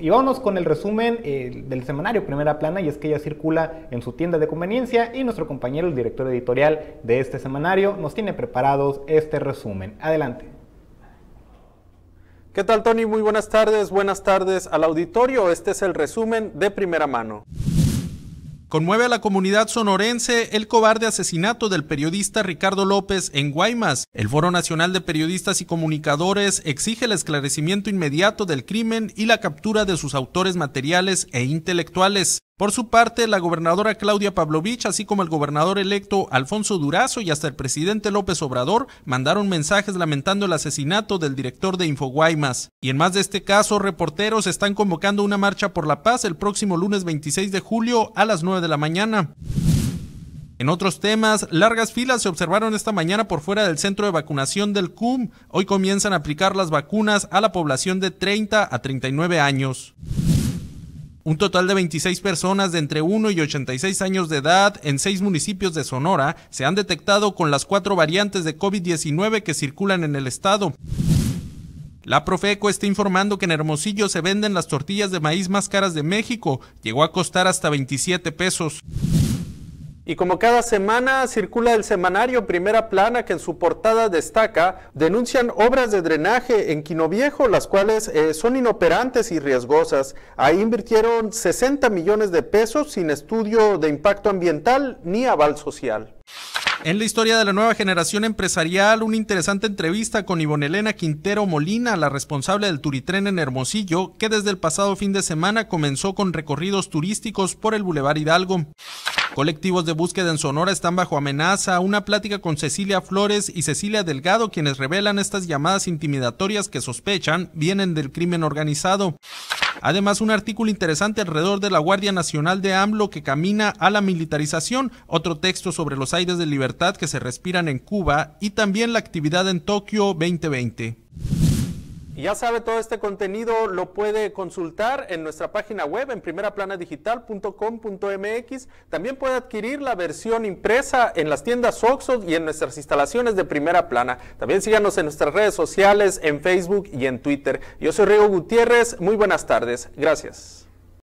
Y vámonos con el resumen eh, del semanario Primera Plana, y es que ya circula en su tienda de conveniencia y nuestro compañero, el director editorial de este semanario, nos tiene preparados este resumen. Adelante. ¿Qué tal Tony? Muy buenas tardes, buenas tardes al auditorio. Este es el resumen de primera mano. Conmueve a la comunidad sonorense el cobarde asesinato del periodista Ricardo López en Guaymas. El Foro Nacional de Periodistas y Comunicadores exige el esclarecimiento inmediato del crimen y la captura de sus autores materiales e intelectuales. Por su parte, la gobernadora Claudia Pavlovich, así como el gobernador electo Alfonso Durazo y hasta el presidente López Obrador, mandaron mensajes lamentando el asesinato del director de Infoguaymas. Y en más de este caso, reporteros están convocando una marcha por la paz el próximo lunes 26 de julio a las 9 de la mañana. En otros temas, largas filas se observaron esta mañana por fuera del centro de vacunación del CUM. Hoy comienzan a aplicar las vacunas a la población de 30 a 39 años. Un total de 26 personas de entre 1 y 86 años de edad en seis municipios de Sonora se han detectado con las cuatro variantes de COVID-19 que circulan en el estado. La Profeco está informando que en Hermosillo se venden las tortillas de maíz más caras de México. Llegó a costar hasta 27 pesos. Y como cada semana circula el semanario Primera Plana que en su portada destaca, denuncian obras de drenaje en Quinoviejo, las cuales eh, son inoperantes y riesgosas. Ahí invirtieron 60 millones de pesos sin estudio de impacto ambiental ni aval social. En la historia de la nueva generación empresarial, una interesante entrevista con Ivonne Elena Quintero Molina, la responsable del Turitren en Hermosillo, que desde el pasado fin de semana comenzó con recorridos turísticos por el Boulevard Hidalgo. Colectivos de búsqueda en Sonora están bajo amenaza. Una plática con Cecilia Flores y Cecilia Delgado, quienes revelan estas llamadas intimidatorias que sospechan vienen del crimen organizado. Además, un artículo interesante alrededor de la Guardia Nacional de AMLO que camina a la militarización, otro texto sobre los aires de libertad que se respiran en Cuba y también la actividad en Tokio 2020 ya sabe, todo este contenido lo puede consultar en nuestra página web en primeraplanadigital.com.mx. También puede adquirir la versión impresa en las tiendas Oxxo y en nuestras instalaciones de Primera Plana. También síganos en nuestras redes sociales, en Facebook y en Twitter. Yo soy Rigo Gutiérrez. Muy buenas tardes. Gracias.